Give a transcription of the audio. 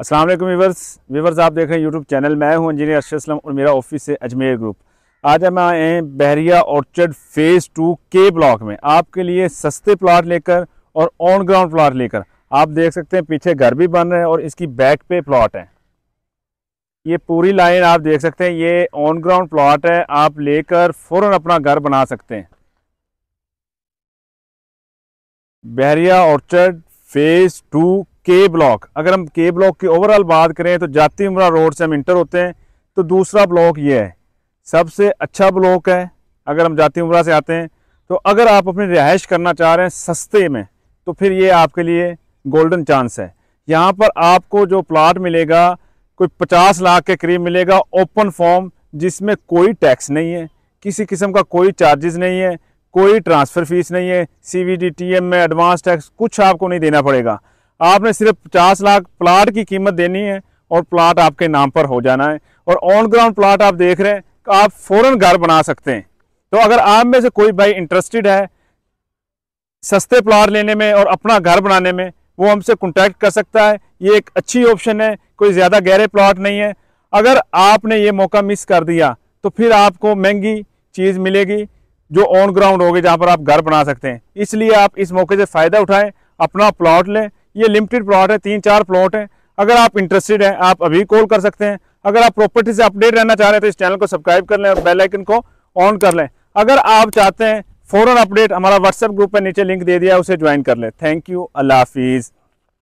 अस्सलाम वालेकुम viewers viewers आप देख रहे हैं यूट्यूब चैनल मैं हूं इंजीनियर अरशद असलम और मेरा ऑफिस है अजमेर ग्रुप आज हम आए हैं बहरिया ऑर्चर्ड फेज़ टू के ब्लॉक में आपके लिए सस्ते प्लाट लेकर और ऑन ग्राउंड प्लाट लेकर आप देख सकते हैं पीछे घर भी बन रहे हैं और इसकी बैक पे प्लाट है ये पूरी लाइन आप देख सकते हैं ये ऑन ग्राउंड प्लाट है आप लेकर फ़ौर अपना घर बना सकते हैं बहरिया ऑर्चर्ड फेज़ टू के ब्लॉक अगर हम के ब्लॉक की ओवरऑल बात करें तो जाति उमरा रोड से हम इंटर होते हैं तो दूसरा ब्लॉक ये है सबसे अच्छा ब्लॉक है अगर हम जाति उमरा से आते हैं तो अगर आप अपनी रिहाइश करना चाह रहे हैं सस्ते में तो फिर ये आपके लिए गोल्डन चांस है यहाँ पर आपको जो प्लाट मिलेगा कोई पचास लाख के करीब मिलेगा ओपन फॉर्म जिसमें कोई टैक्स नहीं है किसी किस्म का कोई चार्जेस नहीं है कोई ट्रांसफ़र फीस नहीं है सी वी में एडवांस टैक्स कुछ आपको नहीं देना पड़ेगा आपने सिर्फ पचास लाख प्लाट की कीमत देनी है और प्लाट आपके नाम पर हो जाना है और ऑन ग्राउंड प्लाट आप देख रहे हैं आप फ़ौरन घर बना सकते हैं तो अगर आप में से कोई भाई इंटरेस्टेड है सस्ते प्लाट लेने में और अपना घर बनाने में वो हमसे कॉन्टैक्ट कर सकता है ये एक अच्छी ऑप्शन है कोई ज़्यादा गहरे प्लाट नहीं है अगर आपने ये मौका मिस कर दिया तो फिर आपको महंगी चीज़ मिलेगी जो ऑन ग्राउंड होगी जहाँ पर आप घर बना सकते हैं इसलिए आप इस मौके से फ़ायदा उठाएं अपना प्लाट लें ये लिमिटेड प्लॉट है तीन चार प्लॉट हैं अगर आप इंटरेस्टेड हैं आप अभी कॉल कर सकते हैं अगर आप प्रॉपर्टी से अपडेट रहना चाह रहे हैं तो इस चैनल को सब्सक्राइब कर लें और बेल आइकन को ऑन कर लें अगर आप चाहते हैं फ़ौरन अपडेट हमारा व्हाट्सएप ग्रुप पर नीचे लिंक दे दिया उसे ज्वाइन कर लें थैंक यू अल्लाह हाफिज़